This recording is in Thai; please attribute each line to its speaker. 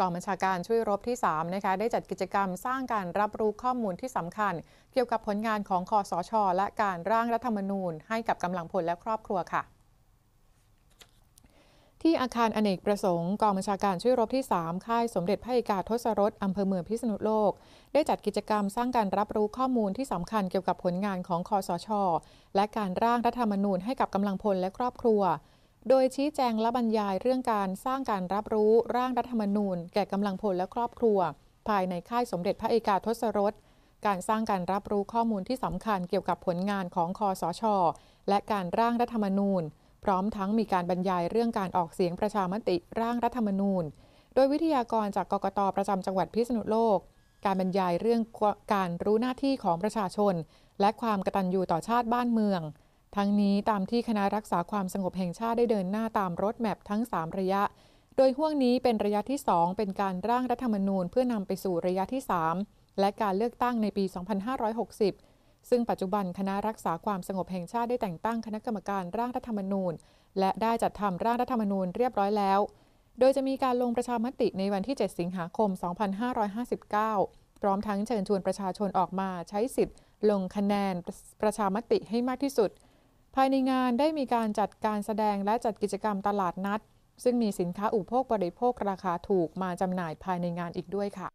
Speaker 1: กองบัญชาการช่วยรบที่3นะคะได้จัดกิจกรรมสร้างการรับรู้ข้อมูลที่สำคัญ เกี่ยวกับผลงานของคอสชและการร่างรัฐธรรมนูญให้กับกำลังพลและครอบครัวค่ะ ที่อาคารอเนกประสงค์กองบัญชาการช่วยรบที่ 3 ค่ายสมเด็จพระเอกาทศรสอำเภอเมืองพิษณุโลก ได้จัดกิจกรรมสร้างการรับรู้ข้อมูลที่สำคัญเกี่ยวกับผลงานของคอสชและการร่างรัฐธรรมนูญให้กับกำลังพลและครอบครัวโดยชี้แจงและบรรยายเรื่องการสร้างการรับรู้ร่างรัฐธรรมนูญ แก่กำลังพลและครอบครัว ภายในค่ายสมเด็จพระเอกาทศรส การสร้างการรับรู้ข้อมูลที่สำคัญเกี่ยวกับผลงานของคอสชและการร่างรัฐธรรมนูญ พร้อมทั้งมีการบรรยายเรื่องการออกเสียงประชามติร่างรัฐธรรมนูญ โดยวิทยากรจากกกตประจำจังหวัดพิษณุโลก การบรรยายเรื่องการรู้หน้าที่ของประชาชน และความกตัญญูต่อชาติบ้านเมืองทั้งนี้ตามที่คณะรักษาความสงบแห่งชาติได้เดินหน้าตามรถแมพทั้ง 3 ระยะ โดยห่วงนี้เป็นระยะที่ 2 เป็นการร่างรัฐธรรมนูญเพื่อนำไปสู่ระยะที่ 3 และการเลือกตั้งในปี 2560 ซึ่งปัจจุบันคณะรักษาความสงบแห่งชาติได้แต่งตั้งคณะกรรมการร่างรัฐธรรมนูญ และได้จัดทำร่างรัฐธรรมนูญเรียบร้อยแล้ว โดยจะมีการลงประชามติในวันที่ 7 สิงหาคม 2559 พร้อมทั้งเชิญชวนประชาชนออกมาใช้สิทธิ์ลงคะแนนประชามติให้มากที่สุดภายในงานได้มีการจัดการแสดงและจัดกิจกรรมตลาดนัด ซึ่งมีสินค้าอุปโภคบริโภคราคาถูกมาจำหน่ายภายในงานอีกด้วยค่ะ